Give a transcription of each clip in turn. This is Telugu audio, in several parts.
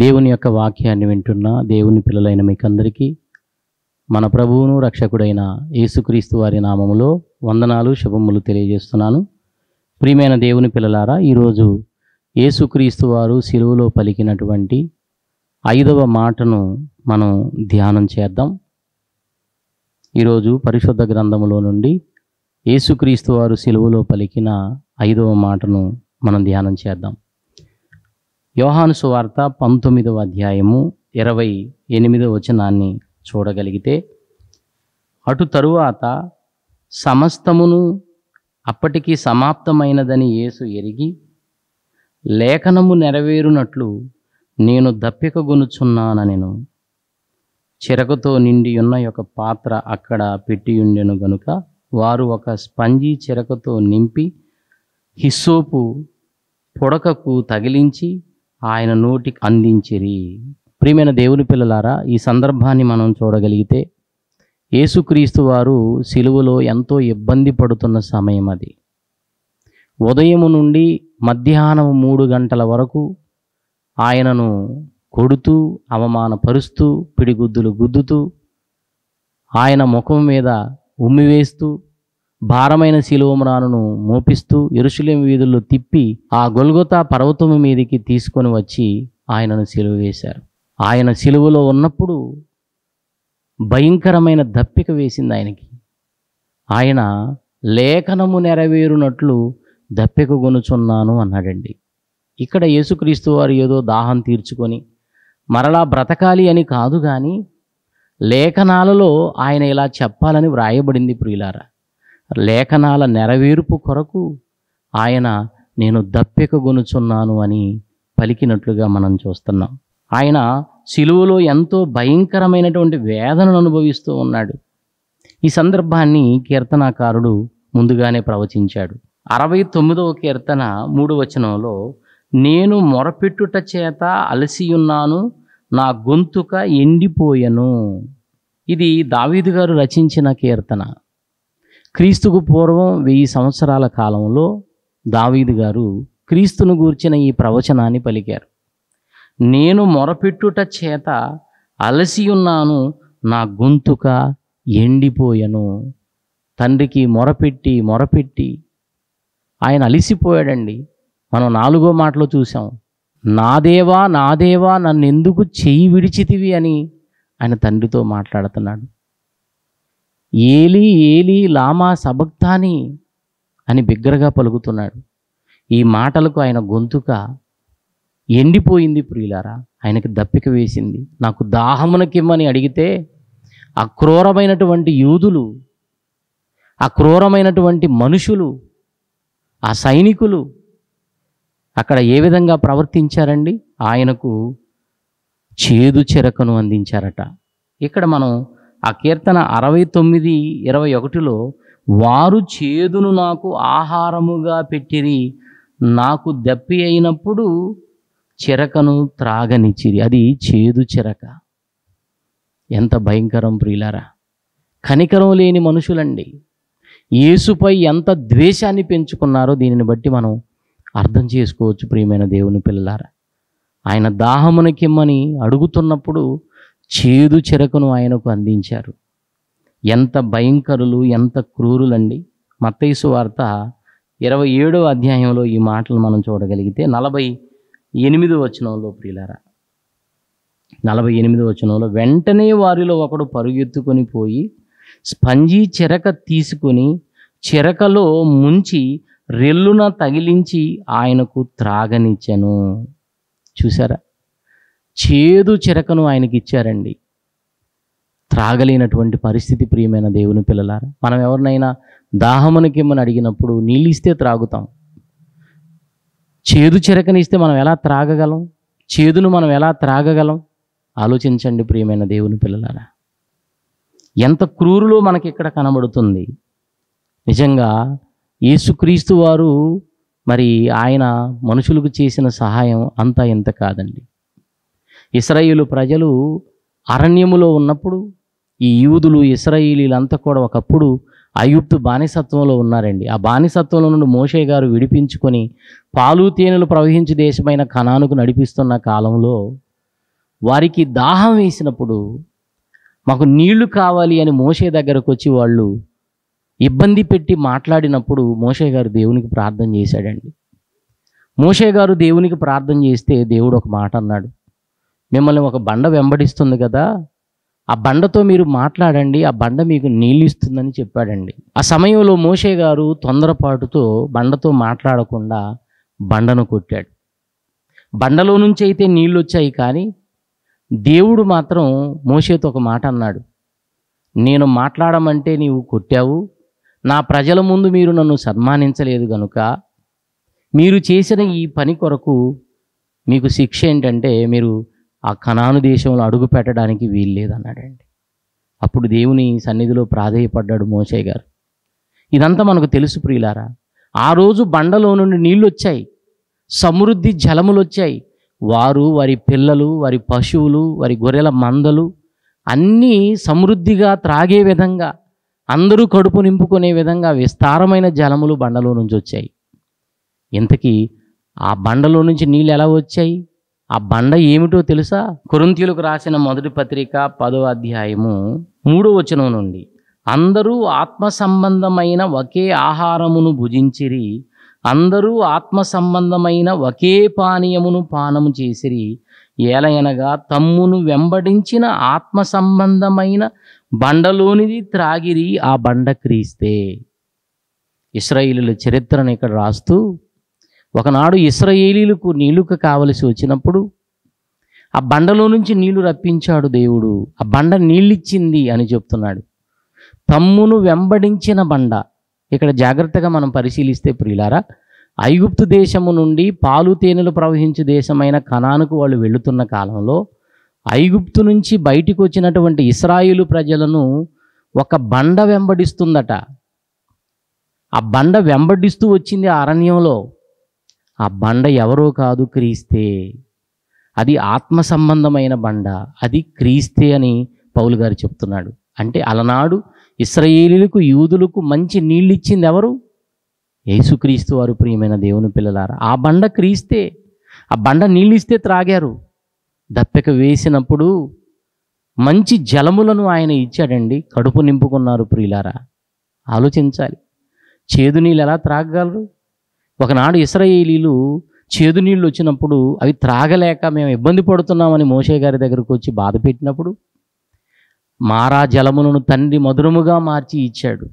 దేవుని యొక్క వాక్యాన్ని వింటున్న దేవుని పిల్లలైన మీకందరికీ మన ప్రభువును రక్షకుడైన యేసుక్రీస్తు వారి నామములో వందనాలు శుభములు తెలియజేస్తున్నాను ప్రియమైన దేవుని పిల్లలారా ఈరోజు యేసుక్రీస్తు వారు సిలువులో పలికినటువంటి ఐదవ మాటను మనం ధ్యానం చేద్దాం ఈరోజు పరిశుద్ధ గ్రంథములో నుండి యేసుక్రీస్తు వారు సిలువలో పలికిన ఐదవ మాటను మనం ధ్యానం చేద్దాం యోహాను సువార్త పంతొమ్మిదవ అధ్యాయము ఇరవై ఎనిమిదవ వచనాన్ని చూడగలిగితే అటు తరువాత సమస్తమును అప్పటికి సమాప్తమైనదని యేసు ఎరిగి లేఖనము నెరవేరునట్లు నేను దప్పికగొనుచున్నానెను చిరకతో నిండియున్న ఒక పాత్ర అక్కడ పెట్టియుండెను గనుక వారు ఒక స్పంజీ చిరకతో నింపి హిస్సోపు పొడకకు తగిలించి ఆయన నోటికి అందించిరి ప్రియమైన దేవుని పిల్లలారా ఈ సందర్భాన్ని మనం చూడగలిగితే యేసుక్రీస్తు వారు సిలువలో ఎంతో ఇబ్బంది పడుతున్న సమయం అది ఉదయము నుండి మధ్యాహ్నం మూడు గంటల వరకు ఆయనను కొడుతూ అవమానపరుస్తూ పిడిగుద్దులు గుద్దుతూ ఆయన ముఖం మీద ఉమ్మివేస్తూ భారమైన శిలువమునాను మోపిస్తూ ఎరుశలేం వీధుల్లో తిప్పి ఆ గొల్గొతా పర్వతము మీదికి తీసుకొని వచ్చి ఆయనను సిలువ వేశారు ఆయన సిలువలో ఉన్నప్పుడు భయంకరమైన దప్పిక వేసింది ఆయనకి ఆయన లేఖనము నెరవేరునట్లు దప్పిక కొనుచున్నాను అన్నాడండి ఇక్కడ యేసుక్రీస్తు వారు ఏదో దాహం తీర్చుకొని మరలా బ్రతకాలి అని కాదు కానీ లేఖనాలలో ఆయన ఇలా చెప్పాలని వ్రాయబడింది ప్రియులారా లేఖనాల నెరవేర్పు కొరకు ఆయన నేను దప్పిక గొనుచున్నాను అని పలికినట్లుగా మనం చూస్తున్నాం ఆయన సిలువలో ఎంతో భయంకరమైనటువంటి వేదనను అనుభవిస్తూ ఉన్నాడు ఈ సందర్భాన్ని కీర్తనాకారుడు ముందుగానే ప్రవచించాడు అరవై తొమ్మిదవ కీర్తన మూడు వచనంలో నేను మొరపెట్టుట చేత అలసియున్నాను నా గొంతుక ఎండిపోయెను ఇది దావీదు గారు రచించిన కీర్తన క్రీస్తుకు పూర్వం వెయ్యి సంవత్సరాల కాలంలో దావీదు గారు క్రీస్తును గూర్చిన ఈ ప్రవచనాన్ని పలికారు నేను మొరపెట్టుట చేత అలసి ఉన్నాను నా గొంతుక ఎండిపోయను తండ్రికి మొరపెట్టి మొరపెట్టి ఆయన అలిసిపోయాడండి మనం నాలుగో మాటలో చూసాం నాదేవా నాదేవా నన్ను ఎందుకు చెయ్యి విడిచితివి అని ఆయన తండ్రితో మాట్లాడుతున్నాడు ఏలి ఏలి లామా సబక్తాని అని బిగ్గరగా పలుకుతున్నాడు ఈ మాటలకు ఆయన గొంతుక ఎండిపోయింది ప్రియులారా ఆయనకి దప్పిక వేసింది నాకు దాహమునకిమ్మని అడిగితే అక్రూరమైనటువంటి యూదులు అక్రూరమైనటువంటి మనుషులు ఆ సైనికులు అక్కడ ఏ విధంగా ప్రవర్తించారండి ఆయనకు చేదు చెరకను అందించారట ఇక్కడ మనం ఆ కీర్తన అరవై తొమ్మిది ఇరవై ఒకటిలో వారు చేదును నాకు ఆహారముగా పెట్టిరి నాకు దప్పి అయినప్పుడు చిరకను త్రాగనిచ్చిరి అది చేదు చిరక ఎంత భయంకరం ప్రియులారా కనికరం లేని మనుషులండి యేసుపై ఎంత ద్వేషాన్ని పెంచుకున్నారో దీనిని బట్టి మనం అర్థం చేసుకోవచ్చు ప్రియమైన దేవుని పిల్లలారా ఆయన దాహమునకిమ్మని అడుగుతున్నప్పుడు చేదు చెరకును ఆయనకు అందించారు ఎంత భయంకరులు ఎంత క్రూరులండి మత్తైసు వార్త ఇరవై ఏడవ అధ్యాయంలో ఈ మాటలు మనం చూడగలిగితే నలభై ఎనిమిది వచనంలో ప్రియులారా నలభై ఎనిమిది వచనంలో వెంటనే వారిలో ఒకడు పరుగెత్తుకొని పోయి స్పంజి చిరక తీసుకుని చిరకలో ముంచి రెల్లున తగిలించి ఆయనకు త్రాగనిచ్చను చూసారా చేదు చిరకను ఆయనకి ఇచ్చారండి త్రాగలేనటువంటి పరిస్థితి ప్రియమైన దేవుని పిల్లలారా మనం ఎవరినైనా దాహమునికిమ్మని అడిగినప్పుడు నీళ్ళిస్తే త్రాగుతాం చేదు చిరకనిస్తే మనం ఎలా త్రాగగలం చేదును మనం ఎలా త్రాగగలం ఆలోచించండి ప్రియమైన దేవుని పిల్లలారా ఎంత క్రూరులో మనకి ఇక్కడ కనబడుతుంది నిజంగా యేసుక్రీస్తు వారు మరి ఆయన మనుషులకు చేసిన సహాయం అంతా ఇంత కాదండి ఇస్రాయిలు ప్రజలు అరణ్యములో ఉన్నప్పుడు ఈ యూదులు ఇస్రాయిలీలంతా కూడా ఒకప్పుడు అయుప్తు బానిసత్వంలో ఉన్నారండి ఆ బానిసత్వంలో నుండి మోషే గారు విడిపించుకొని పాలు తేనెలు ప్రవహించే దేశమైన కణానుకు నడిపిస్తున్న కాలంలో వారికి దాహం వేసినప్పుడు మాకు నీళ్లు కావాలి అని మోషే దగ్గరకు వచ్చి వాళ్ళు ఇబ్బంది పెట్టి మాట్లాడినప్పుడు మోషే గారు దేవునికి ప్రార్థన చేశాడండి మోషే గారు దేవునికి ప్రార్థన చేస్తే దేవుడు ఒక మాట అన్నాడు మిమ్మల్ని ఒక బండ వెంబడిస్తుంది కదా ఆ బండతో మీరు మాట్లాడండి ఆ బండ మీకు నీళ్ళిస్తుందని చెప్పాడండి ఆ సమయంలో మోషే గారు తొందరపాటుతో బండతో మాట్లాడకుండా బండను కొట్టాడు బండలో నుంచి అయితే నీళ్ళు వచ్చాయి కానీ దేవుడు మాత్రం మోసేతో ఒక మాట అన్నాడు నేను మాట్లాడమంటే నీవు కొట్టావు నా ప్రజల ముందు మీరు నన్ను సన్మానించలేదు గనుక మీరు చేసిన ఈ పని కొరకు మీకు శిక్ష ఏంటంటే మీరు ఆ కణాను దేశంలో అడుగు పెట్టడానికి వీలు లేదన్నాడండి అప్పుడు దేవుని సన్నిధిలో ప్రాధేయపడ్డాడు మోసే గారు ఇదంతా మనకు తెలుసు ప్రియులారా ఆ రోజు బండలో నుండి నీళ్ళు వచ్చాయి సమృద్ధి జలములు వచ్చాయి వారు వారి పిల్లలు వారి పశువులు వారి గొర్రెల మందలు అన్నీ సమృద్ధిగా త్రాగే విధంగా అందరూ కడుపు నింపుకునే విధంగా విస్తారమైన జలములు బండలో నుంచి వచ్చాయి ఇంతకీ ఆ బండలో నుంచి నీళ్ళు ఎలా వచ్చాయి ఆ బండ ఏమిటో తెలుసా కొరింతీయులకు రాసిన మొదటి పత్రిక పదో అధ్యాయము మూడో వచనం నుండి అందరూ ఆత్మ సంబంధమైన ఒకే ఆహారమును భుజించిరి అందరూ ఆత్మ సంబంధమైన ఒకే పానీయమును పానము చేసిరి ఏలయనగా తమ్మును వెంబడించిన ఆత్మ సంబంధమైన బండలోనిది త్రాగిరి ఆ బండ క్రీస్తే ఇస్రాయిలుల చరిత్రను ఇక్కడ రాస్తూ ఒకనాడు ఇస్రయేలీలకు నీళ్ళుకు కావలసి వచ్చినప్పుడు ఆ బండలో నుంచి నీళ్లు రప్పించాడు దేవుడు ఆ బండ నీళ్ళిచ్చింది అని చెప్తున్నాడు తమ్మును వెంబడించిన బండ ఇక్కడ జాగ్రత్తగా మనం పరిశీలిస్తే ప్రియులారా ఐగుప్తు దేశము నుండి పాలు తేనెలు ప్రవహించే దేశమైన కణానుకు వాళ్ళు వెళుతున్న కాలంలో ఐగుప్తు నుంచి బయటికి వచ్చినటువంటి ఇస్రాయిలు ప్రజలను ఒక బండ వెంబడిస్తుందట ఆ బండ వెంబడిస్తూ వచ్చింది అరణ్యంలో ఆ బండ ఎవరో కాదు క్రీస్తే అది ఆత్మ సంబంధమైన బండ అది క్రీస్తే అని పౌలు గారు చెప్తున్నాడు అంటే అలనాడు ఇస్రయేలీలకు యూదులకు మంచి నీళ్ళు ఇచ్చింది ఎవరు యేసుక్రీస్తు వారు ప్రియమైన దేవుని పిల్లలారా ఆ బండ క్రీస్తే ఆ బండ నీళ్ళు ఇస్తే త్రాగారు దప్పిక వేసినప్పుడు మంచి జలములను ఆయన ఇచ్చాడండి కడుపు నింపుకున్నారు ప్రియులారా ఆలోచించాలి చేదు నీళ్ళు ఎలా త్రాగగలరు ఒకనాడు ఇస్రాయేలీలు చేదు నీళ్ళు వచ్చినప్పుడు అవి త్రాగలేక మేము ఇబ్బంది పడుతున్నామని మోషే గారి దగ్గరకు వచ్చి బాధ పెట్టినప్పుడు మారా జలములను తండ్రి మధురముగా మార్చి ఇచ్చాడు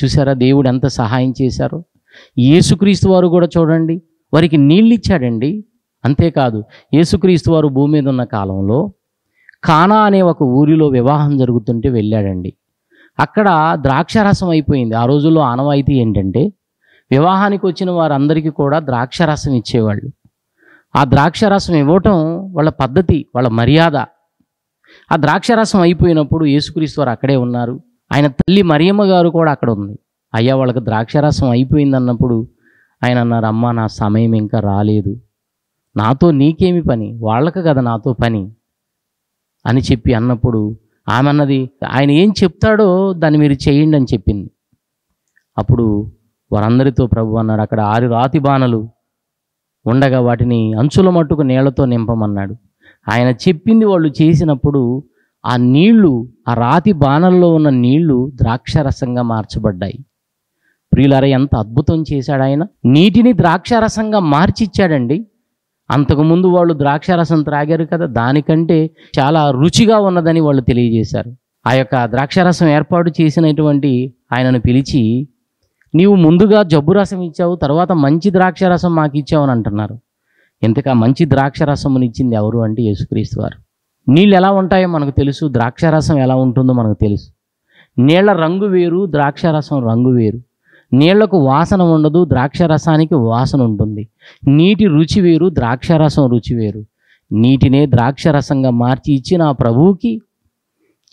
చూసారా దేవుడు ఎంత సహాయం చేశారో యేసుక్రీస్తు వారు కూడా చూడండి వారికి నీళ్ళు ఇచ్చాడండి అంతేకాదు యేసుక్రీస్తు వారు భూమి మీద ఉన్న కాలంలో కానా అనే ఒక ఊరిలో వివాహం జరుగుతుంటే వెళ్ళాడండి అక్కడ ద్రాక్షారసం అయిపోయింది ఆ రోజుల్లో ఆనవాయితీ ఏంటంటే వివాహానికి వచ్చిన వారందరికీ కూడా ద్రాక్షరసం ఇచ్చేవాళ్ళు ఆ ద్రాక్షరసం ఇవ్వటం వాళ్ళ పద్ధతి వాళ్ళ మర్యాద ఆ ద్రాక్షరసం అయిపోయినప్పుడు యేసుక్రీస్తు వారు అక్కడే ఉన్నారు ఆయన తల్లి మరియమ్మ గారు కూడా అక్కడ ఉంది అయ్యా వాళ్ళకి ద్రాక్షరసం అయిపోయింది అన్నప్పుడు ఆయన అన్నారు అమ్మ నా సమయం ఇంకా రాలేదు నాతో నీకేమి పని వాళ్ళకు కదా నాతో పని అని చెప్పి అన్నప్పుడు ఆమె అన్నది ఆయన ఏం చెప్తాడో దాన్ని మీరు చేయండి అని చెప్పింది అప్పుడు వారందరితో ప్రభు అన్నాడు అక్కడ ఆరు రాతి బాణలు ఉండగా వాటిని అంచుల మట్టుకు నీళ్లతో నింపమన్నాడు ఆయన చెప్పింది వాళ్ళు చేసినప్పుడు ఆ నీళ్లు ఆ రాతి బాణల్లో ఉన్న నీళ్లు ద్రాక్షరసంగా మార్చబడ్డాయి ప్రియులారా ఎంత అద్భుతం చేశాడు ఆయన నీటిని ద్రాక్షరసంగా మార్చిచ్చాడండి అంతకుముందు వాళ్ళు ద్రాక్షరసం త్రాగారు కదా దానికంటే చాలా రుచిగా ఉన్నదని వాళ్ళు తెలియజేశారు ఆ యొక్క ద్రాక్షరసం ఏర్పాటు చేసినటువంటి ఆయనను పిలిచి నీవు ముందుగా జబ్బు రసం ఇచ్చావు తర్వాత మంచి ద్రాక్ష రసం మాకు ఇచ్చావు అని అంటున్నారు ఇంతకా మంచి ద్రాక్ష రసం ఇచ్చింది ఎవరు అంటే యేసుక్రీస్తు వారు నీళ్ళు ఎలా ఉంటాయో మనకు తెలుసు ద్రాక్ష రసం ఎలా ఉంటుందో మనకు తెలుసు నీళ్ల రంగు వేరు ద్రాక్ష రసం రంగు వేరు నీళ్లకు వాసన ఉండదు ద్రాక్ష రసానికి వాసన ఉంటుంది నీటి రుచి వేరు ద్రాక్ష రసం రుచి వేరు నీటినే ద్రాక్ష రసంగా మార్చి ఇచ్చి నా ప్రభువుకి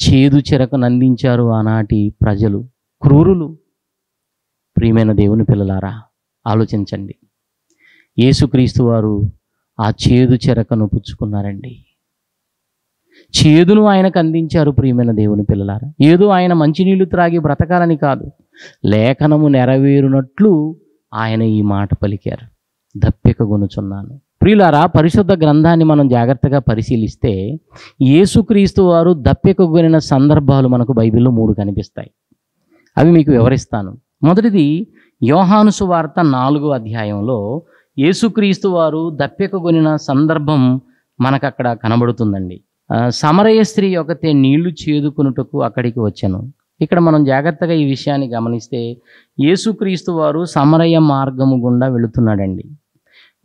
చేదు చెరకు నందించారు ఆనాటి ప్రజలు క్రూరులు ప్రియమైన దేవుని పిల్లలారా ఆలోచించండి యేసుక్రీస్తు వారు ఆ చేదు చెరకను పుచ్చుకున్నారండి చేదును ఆయనకు అందించారు ప్రియమైన దేవుని పిల్లలారా ఏదో ఆయన మంచినీళ్లు త్రాగి బ్రతకాలని కాదు లేఖనము నెరవేరునట్లు ఆయన ఈ మాట పలికారు దప్పిక గునుచున్నాను ప్రియులారా పరిశుద్ధ గ్రంథాన్ని మనం జాగ్రత్తగా పరిశీలిస్తే యేసుక్రీస్తు వారు దప్పిక గొనిన సందర్భాలు మనకు బైబిల్లో మూడు కనిపిస్తాయి అవి మీకు వివరిస్తాను మొదటిది యోహాను సువార్త నాలుగో అధ్యాయంలో యేసుక్రీస్తు వారు కొనిన సందర్భం మనకు అక్కడ కనబడుతుందండి సమరయ స్త్రీ ఒకతే నీళ్లు చేదుకునుటకు అక్కడికి వచ్చాను ఇక్కడ మనం జాగ్రత్తగా ఈ విషయాన్ని గమనిస్తే యేసుక్రీస్తు వారు సమరయ మార్గము గుండా వెళుతున్నాడండి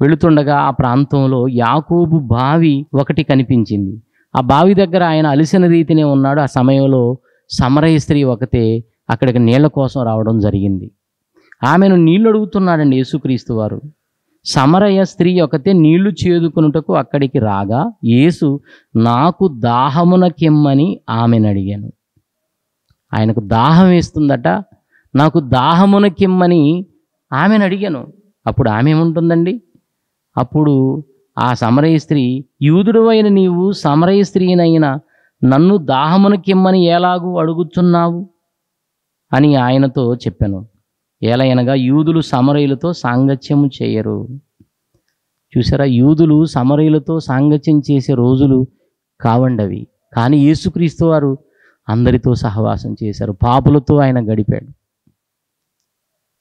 వెళుతుండగా ఆ ప్రాంతంలో యాకూబు బావి ఒకటి కనిపించింది ఆ బావి దగ్గర ఆయన అలిసిన రీతినే ఉన్నాడు ఆ సమయంలో సమరయ స్త్రీ ఒకతే అక్కడికి నీళ్ల కోసం రావడం జరిగింది ఆమెను నీళ్లు అడుగుతున్నాడండి యేసుక్రీస్తు వారు సమరయ్య స్త్రీ ఒకతే నీళ్లు చేదుకునుటకు అక్కడికి రాగా యేసు నాకు దాహమున కెమ్మని ఆమెను అడిగాను ఆయనకు దాహం వేస్తుందట నాకు దాహమున కిమ్మని ఆమెను అడిగాను అప్పుడు ఆమె ఏముంటుందండి అప్పుడు ఆ సమరయ్య స్త్రీ యూదుడువైన నీవు సమరయ్య స్త్రీనైనా నన్ను దాహమున కిమ్మని ఎలాగూ అడుగుతున్నావు అని ఆయనతో చెప్పాను అనగా యూదులు సమరయులతో సాంగత్యము చేయరు చూసారా యూదులు సమరయులతో సాంగత్యం చేసే రోజులు కావండవి కానీ యేసుక్రీస్తు వారు అందరితో సహవాసం చేశారు పాపులతో ఆయన గడిపాడు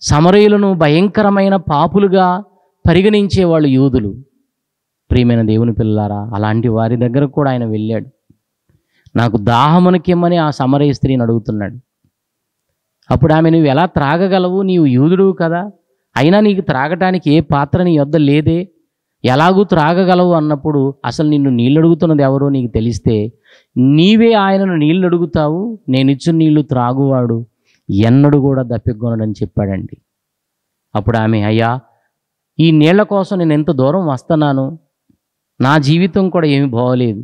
సమరయులను భయంకరమైన పాపులుగా పరిగణించేవాళ్ళు యూదులు ప్రియమైన దేవుని పిల్లారా అలాంటి వారి దగ్గర కూడా ఆయన వెళ్ళాడు నాకు దాహమునకిమ్మని ఆ సమరయ స్త్రీని అడుగుతున్నాడు అప్పుడు ఆమె నువ్వు ఎలా త్రాగగలవు నీవు యూదుడు కదా అయినా నీకు త్రాగటానికి ఏ పాత్ర నీ వద్ద లేదే ఎలాగూ త్రాగగలవు అన్నప్పుడు అసలు నిన్ను నీళ్ళు అడుగుతున్నది ఎవరో నీకు తెలిస్తే నీవే ఆయనను నీళ్ళు అడుగుతావు ఇచ్చిన నీళ్లు త్రాగువాడు ఎన్నడు కూడా దప్పిగొనడని చెప్పాడండి అప్పుడు ఆమె అయ్యా ఈ నీళ్ల కోసం నేను ఎంత దూరం వస్తున్నాను నా జీవితం కూడా ఏమి బాగోలేదు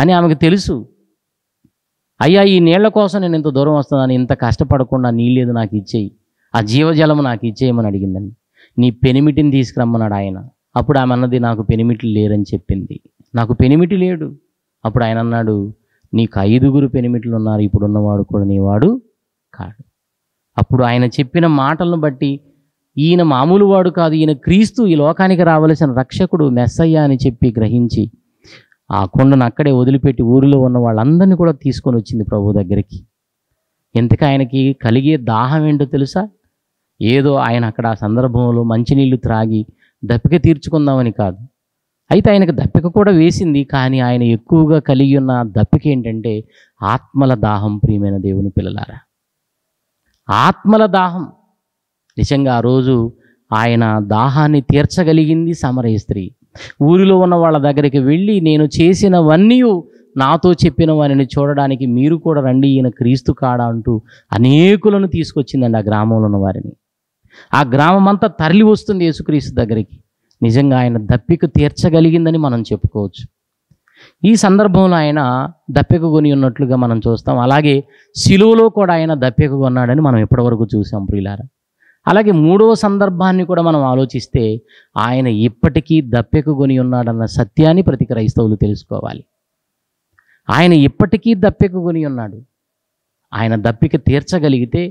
అని ఆమెకు తెలుసు అయ్యా ఈ నీళ్ల కోసం నేను ఇంత దూరం వస్తున్నాను ఇంత కష్టపడకుండా నీళ్ళేది నాకు ఇచ్చేయి ఆ జీవజలము నాకు ఇచ్చేయమని అడిగిందండి నీ పెనిమిటిని తీసుకురమ్మన్నాడు ఆయన అప్పుడు ఆమె అన్నది నాకు పెనిమిటి లేరని చెప్పింది నాకు పెనిమిటి లేడు అప్పుడు ఆయన అన్నాడు నీకు ఐదుగురు పెనిమిట్లు ఉన్నారు ఇప్పుడు ఉన్నవాడు కూడా నీవాడు కాడు అప్పుడు ఆయన చెప్పిన మాటలను బట్టి ఈయన మామూలు వాడు కాదు ఈయన క్రీస్తు ఈ లోకానికి రావలసిన రక్షకుడు మెస్సయ్య అని చెప్పి గ్రహించి ఆ కొండను అక్కడే వదిలిపెట్టి ఊరిలో ఉన్న వాళ్ళందరినీ కూడా తీసుకొని వచ్చింది ప్రభు దగ్గరికి ఇంతకు ఆయనకి కలిగే దాహం ఏంటో తెలుసా ఏదో ఆయన అక్కడ ఆ సందర్భంలో మంచినీళ్ళు త్రాగి దప్పిక తీర్చుకుందామని కాదు అయితే ఆయనకు దప్పిక కూడా వేసింది కానీ ఆయన ఎక్కువగా కలిగి ఉన్న దప్పిక ఏంటంటే ఆత్మల దాహం ప్రియమైన దేవుని పిల్లలారా ఆత్మల దాహం నిజంగా ఆ రోజు ఆయన దాహాన్ని తీర్చగలిగింది సమరయ స్త్రీ ఊరిలో ఉన్న వాళ్ళ దగ్గరికి వెళ్ళి నేను చేసినవన్నీ నాతో చెప్పిన వారిని చూడడానికి మీరు కూడా రండి ఈయన క్రీస్తు కాడా అంటూ అనేకులను తీసుకొచ్చిందండి ఆ గ్రామంలో ఉన్న వారిని ఆ గ్రామం అంతా తరలి వస్తుంది యేసుక్రీస్తు దగ్గరికి నిజంగా ఆయన దప్పిక తీర్చగలిగిందని మనం చెప్పుకోవచ్చు ఈ సందర్భంలో ఆయన దప్పిక కొని ఉన్నట్లుగా మనం చూస్తాం అలాగే శిలువలో కూడా ఆయన దప్పిక కొన్నాడని మనం ఇప్పటివరకు చూసాం ప్రియులారా అలాగే మూడవ సందర్భాన్ని కూడా మనం ఆలోచిస్తే ఆయన ఇప్పటికీ దప్పెకు కొని ఉన్నాడన్న సత్యాన్ని ప్రతి క్రైస్తవులు తెలుసుకోవాలి ఆయన ఇప్పటికీ దప్పెకు కొని ఉన్నాడు ఆయన దప్పిక తీర్చగలిగితే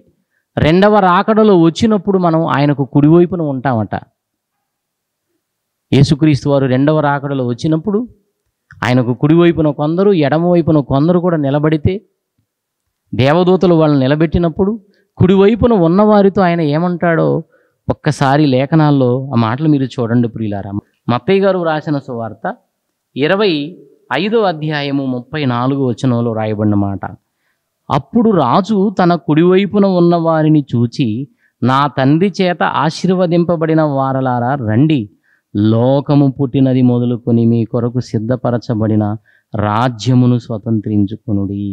రెండవ రాకడలో వచ్చినప్పుడు మనం ఆయనకు కుడివైపున ఉంటామట యేసుక్రీస్తు వారు రెండవ రాకడలో వచ్చినప్పుడు ఆయనకు కుడివైపున కొందరు ఎడమవైపున కొందరు కూడా నిలబడితే దేవదూతలు వాళ్ళని నిలబెట్టినప్పుడు కుడివైపున ఉన్నవారితో ఆయన ఏమంటాడో ఒక్కసారి లేఖనాల్లో ఆ మాటలు మీరు చూడండి ప్రియులారా మప్పయ్య గారు రాసిన సువార్త ఇరవై ఐదో అధ్యాయము ముప్పై నాలుగు వచనంలో రాయబడిన మాట అప్పుడు రాజు తన కుడివైపున ఉన్న వారిని చూచి నా తండ్రి చేత ఆశీర్వదింపబడిన వారలారా రండి లోకము పుట్టినది మొదలుకొని మీ కొరకు సిద్ధపరచబడిన రాజ్యమును స్వతంత్రించుకునుడి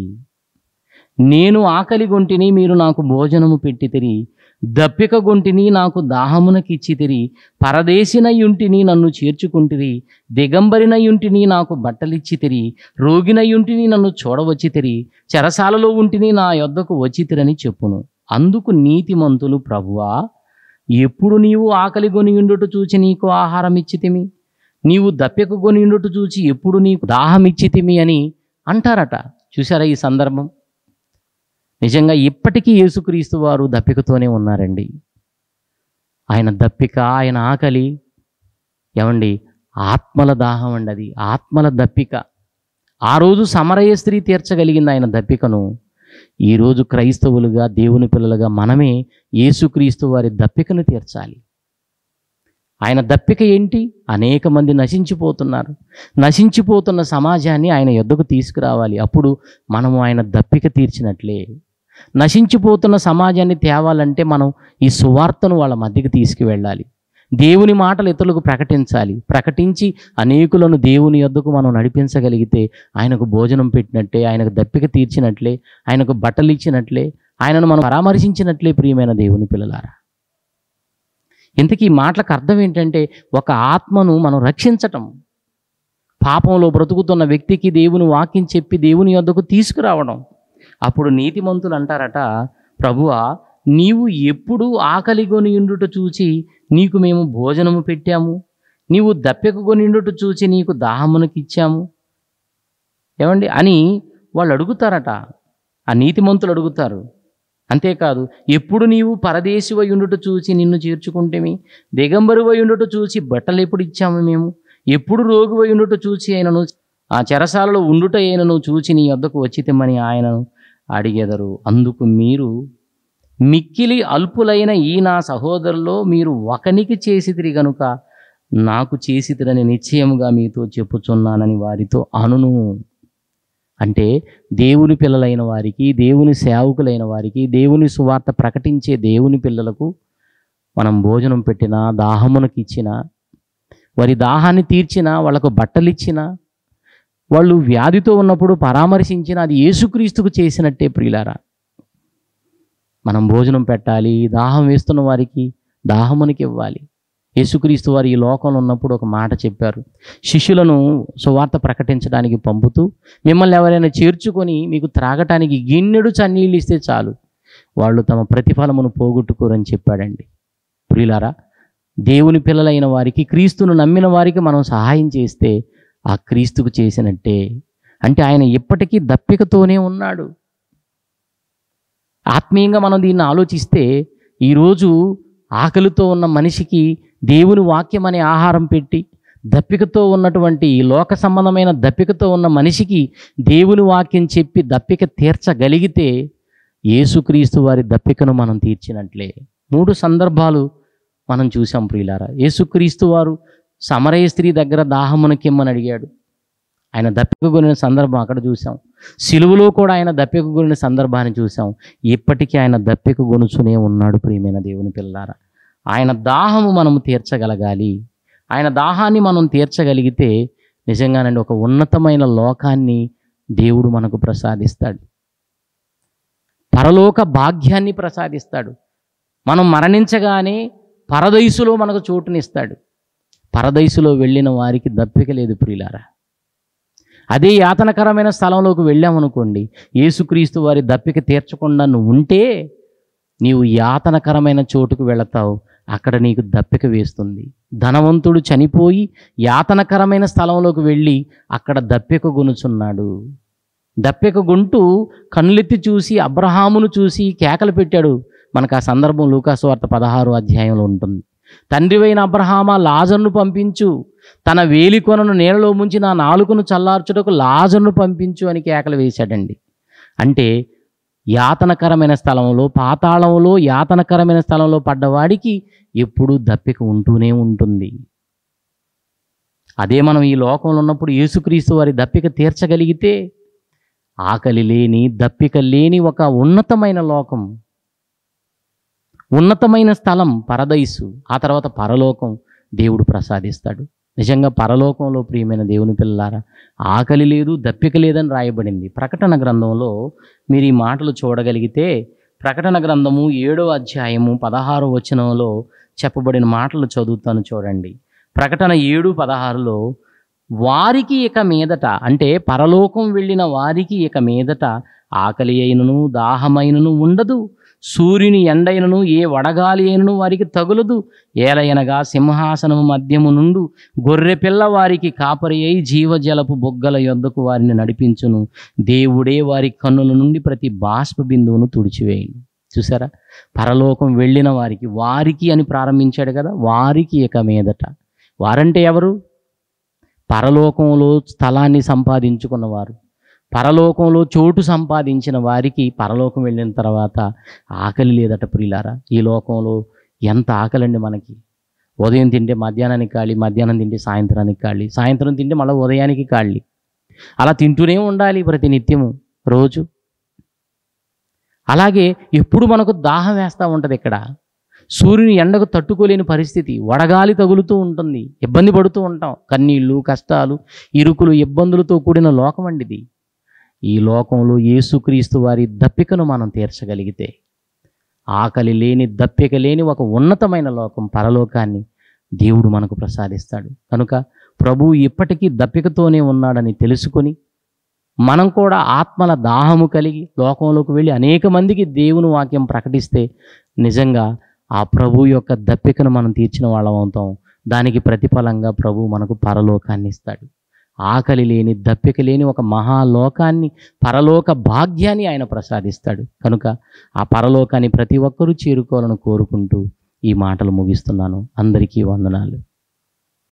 నేను ఆకలి గొంటిని మీరు నాకు భోజనము పెట్టి తిరిగి దప్పిక గొంటిని నాకు పరదేశిన యుంటిని నన్ను చేర్చుకుంటిరి దిగంబరిన యుంటిని నాకు రోగిన యుంటిని నన్ను చూడవచ్చి తిరిగి చెరసాలలో ఉంటిని నా యొద్దకు వచ్చితిరని చెప్పును అందుకు నీతిమంతులు ప్రభువా ఎప్పుడు నీవు ఆకలి గొనియుండుట చూచి నీకు ఆహారం ఇచ్చితిమి నీవు దప్పిక గొనియుండుట చూచి ఎప్పుడు నీకు దాహం ఇచ్చితిమి అని అంటారట చూసారా ఈ సందర్భం నిజంగా ఇప్పటికీ యేసుక్రీస్తు వారు దప్పికతోనే ఉన్నారండి ఆయన దప్పిక ఆయన ఆకలి ఏమండి ఆత్మల దాహం అండి అది ఆత్మల దప్పిక ఆ రోజు సమరయ స్త్రీ తీర్చగలిగింది ఆయన దప్పికను ఈరోజు క్రైస్తవులుగా దేవుని పిల్లలుగా మనమే యేసుక్రీస్తు వారి దప్పికను తీర్చాలి ఆయన దప్పిక ఏంటి అనేక మంది నశించిపోతున్నారు నశించిపోతున్న సమాజాన్ని ఆయన ఎద్దకు తీసుకురావాలి అప్పుడు మనము ఆయన దప్పిక తీర్చినట్లే నశించిపోతున్న సమాజాన్ని తేవాలంటే మనం ఈ సువార్తను వాళ్ళ మధ్యకి తీసుకువెళ్ళాలి దేవుని మాటలు ఇతరులకు ప్రకటించాలి ప్రకటించి అనేకులను దేవుని యొద్దకు మనం నడిపించగలిగితే ఆయనకు భోజనం పెట్టినట్లే ఆయనకు దప్పిక తీర్చినట్లే ఆయనకు బట్టలు ఇచ్చినట్లే ఆయనను మనం పరామర్శించినట్లే ప్రియమైన దేవుని పిల్లలారా ఇంతకీ మాటలకు అర్థం ఏంటంటే ఒక ఆత్మను మనం రక్షించటం పాపంలో బ్రతుకుతున్న వ్యక్తికి దేవుని వాక్యం చెప్పి దేవుని యొద్దకు తీసుకురావడం అప్పుడు నీతిమంతులు అంటారట ప్రభువా నీవు ఎప్పుడు ఆకలిగొనియుండుట చూచి నీకు మేము భోజనము పెట్టాము నీవు దప్పెకుగొనియుండుట చూచి నీకు దాహమునకిచ్చాము ఏమండి అని వాళ్ళు అడుగుతారట ఆ నీతిమంతులు అడుగుతారు అంతేకాదు ఎప్పుడు నీవు పరదేశివై ఉండుట చూచి నిన్ను చేర్చుకుంటేమి దిగంబరువై ఉండుట చూచి బట్టలు ఎప్పుడు ఇచ్చాము మేము ఎప్పుడు రోగువై ఉండుట చూచి ఆయనను ఆ చెరసాలలో ఉండుట ఆయనను చూచి నీ వద్దకు వచ్చి ఆయనను అడిగెదరు అందుకు మీరు మిక్కిలి అల్పులైన ఈ నా సహోదరులో మీరు ఒకనికి చేసిదిరి గనుక నాకు చేసిదిరని నిశ్చయముగా మీతో చెప్పుచున్నానని వారితో అనును అంటే దేవుని పిల్లలైన వారికి దేవుని సేవకులైన వారికి దేవుని సువార్త ప్రకటించే దేవుని పిల్లలకు మనం భోజనం పెట్టినా దాహమునకిచ్చినా వారి దాహాన్ని తీర్చినా వాళ్ళకు బట్టలిచ్చినా వాళ్ళు వ్యాధితో ఉన్నప్పుడు పరామర్శించిన అది యేసుక్రీస్తుకు చేసినట్టే ప్రియులారా మనం భోజనం పెట్టాలి దాహం వేస్తున్న వారికి దాహమునికి ఇవ్వాలి యేసుక్రీస్తు వారు ఈ లోకంలో ఉన్నప్పుడు ఒక మాట చెప్పారు శిష్యులను సువార్త ప్రకటించడానికి పంపుతూ మిమ్మల్ని ఎవరైనా చేర్చుకొని మీకు త్రాగటానికి గిన్నెడు చన్నీళ్ళు ఇస్తే చాలు వాళ్ళు తమ ప్రతిఫలమును పోగొట్టుకోరని చెప్పాడండి ప్రియులారా దేవుని పిల్లలైన వారికి క్రీస్తును నమ్మిన వారికి మనం సహాయం చేస్తే ఆ క్రీస్తుకు చేసినట్టే అంటే ఆయన ఎప్పటికీ దప్పికతోనే ఉన్నాడు ఆత్మీయంగా మనం దీన్ని ఆలోచిస్తే ఈరోజు ఆకలితో ఉన్న మనిషికి దేవుని వాక్యం అనే ఆహారం పెట్టి దప్పికతో ఉన్నటువంటి లోక సంబంధమైన దప్పికతో ఉన్న మనిషికి దేవుని వాక్యం చెప్పి దప్పిక తీర్చగలిగితే యేసుక్రీస్తు వారి దప్పికను మనం తీర్చినట్లే మూడు సందర్భాలు మనం చూసాం ప్రియులారా యేసుక్రీస్తు వారు సమరయ స్త్రీ దగ్గర కిమ్మని అడిగాడు ఆయన దప్పిక గురిన సందర్భం అక్కడ చూసాం సిలువులో కూడా ఆయన దప్పిక గురిన సందర్భాన్ని చూసాం ఇప్పటికీ ఆయన దప్పిక గొనుచునే ఉన్నాడు ప్రియమైన దేవుని పిల్లారా ఆయన దాహము మనము తీర్చగలగాలి ఆయన దాహాన్ని మనం తీర్చగలిగితే నిజంగానండి ఒక ఉన్నతమైన లోకాన్ని దేవుడు మనకు ప్రసాదిస్తాడు పరలోక భాగ్యాన్ని ప్రసాదిస్తాడు మనం మరణించగానే పరదయసులో మనకు చోటునిస్తాడు పరదయసులో వెళ్ళిన వారికి దప్పిక లేదు ప్రియులారా అదే యాతనకరమైన స్థలంలోకి వెళ్ళామనుకోండి యేసుక్రీస్తు వారి దప్పిక తీర్చకుండా నువ్వు ఉంటే నీవు యాతనకరమైన చోటుకు వెళతావు అక్కడ నీకు దప్పిక వేస్తుంది ధనవంతుడు చనిపోయి యాతనకరమైన స్థలంలోకి వెళ్ళి అక్కడ దప్పిక గునుచున్నాడు దప్పిక గుంటూ కన్నులెత్తి చూసి అబ్రహామును చూసి కేకలు పెట్టాడు మనకు ఆ సందర్భం లూకాసు వార్త పదహారు అధ్యాయంలో ఉంటుంది తండ్రివైన అబ్రహామా లాజర్ను పంపించు తన వేలికొనను నేలలో ముంచి నా నాలుగును చల్లార్చుటకు లాజర్ను పంపించు అని కేకలు వేశాడండి అంటే యాతనకరమైన స్థలంలో పాతాళంలో యాతనకరమైన స్థలంలో పడ్డవాడికి ఎప్పుడూ దప్పిక ఉంటూనే ఉంటుంది అదే మనం ఈ లోకంలో ఉన్నప్పుడు యేసుక్రీస్తు వారి దప్పిక తీర్చగలిగితే ఆకలి లేని దప్పిక లేని ఒక ఉన్నతమైన లోకం ఉన్నతమైన స్థలం పరదయసు ఆ తర్వాత పరలోకం దేవుడు ప్రసాదిస్తాడు నిజంగా పరలోకంలో ప్రియమైన దేవుని పిల్లారా ఆకలి లేదు దప్పిక లేదని రాయబడింది ప్రకటన గ్రంథంలో మీరు ఈ మాటలు చూడగలిగితే ప్రకటన గ్రంథము ఏడో అధ్యాయము పదహారు వచనంలో చెప్పబడిన మాటలు చదువుతాను చూడండి ప్రకటన ఏడు పదహారులో వారికి ఇక మీదట అంటే పరలోకం వెళ్ళిన వారికి ఇక మీదట ఆకలి అయినను దాహమైనను ఉండదు సూర్యుని ఎండైనను ఏ వడగాలి అయినను వారికి తగులదు ఏలయనగా సింహాసనము మధ్యము నుండు గొర్రెపిల్ల వారికి కాపరి అయి జీవజలపు బొగ్గల యొద్దకు వారిని నడిపించును దేవుడే వారి కన్నుల నుండి ప్రతి బాష్ప బిందువును తుడిచివేయండి చూసారా పరలోకం వెళ్ళిన వారికి వారికి అని ప్రారంభించాడు కదా వారికి ఇక మీదట వారంటే ఎవరు పరలోకంలో స్థలాన్ని సంపాదించుకున్నవారు పరలోకంలో చోటు సంపాదించిన వారికి పరలోకం వెళ్ళిన తర్వాత ఆకలి లేదట ప్రియులారా ఈ లోకంలో ఎంత అండి మనకి ఉదయం తింటే మధ్యాహ్నానికి ఖాళీ మధ్యాహ్నం తింటే సాయంత్రానికి ఖాళీ సాయంత్రం తింటే మళ్ళీ ఉదయానికి ఖాళీ అలా తింటూనే ఉండాలి ప్రతి నిత్యము రోజు అలాగే ఎప్పుడు మనకు దాహం వేస్తూ ఉంటుంది ఇక్కడ సూర్యుని ఎండకు తట్టుకోలేని పరిస్థితి వడగాలి తగులుతూ ఉంటుంది ఇబ్బంది పడుతూ ఉంటాం కన్నీళ్ళు కష్టాలు ఇరుకులు ఇబ్బందులతో కూడిన లోకం అండి ఇది ఈ లోకంలో యేసుక్రీస్తు వారి దప్పికను మనం తీర్చగలిగితే ఆకలి లేని దప్పిక లేని ఒక ఉన్నతమైన లోకం పరలోకాన్ని దేవుడు మనకు ప్రసాదిస్తాడు కనుక ప్రభు ఇప్పటికీ దప్పికతోనే ఉన్నాడని తెలుసుకొని మనం కూడా ఆత్మల దాహము కలిగి లోకంలోకి వెళ్ళి అనేక మందికి దేవుని వాక్యం ప్రకటిస్తే నిజంగా ఆ ప్రభు యొక్క దప్పికను మనం తీర్చిన వాళ్ళం అవుతాం దానికి ప్రతిఫలంగా ప్రభు మనకు పరలోకాన్ని ఇస్తాడు ఆకలి లేని దప్పిక లేని ఒక మహాలోకాన్ని పరలోక భాగ్యాన్ని ఆయన ప్రసాదిస్తాడు కనుక ఆ పరలోకాన్ని ప్రతి ఒక్కరూ చేరుకోవాలని కోరుకుంటూ ఈ మాటలు ముగిస్తున్నాను అందరికీ వందనాలు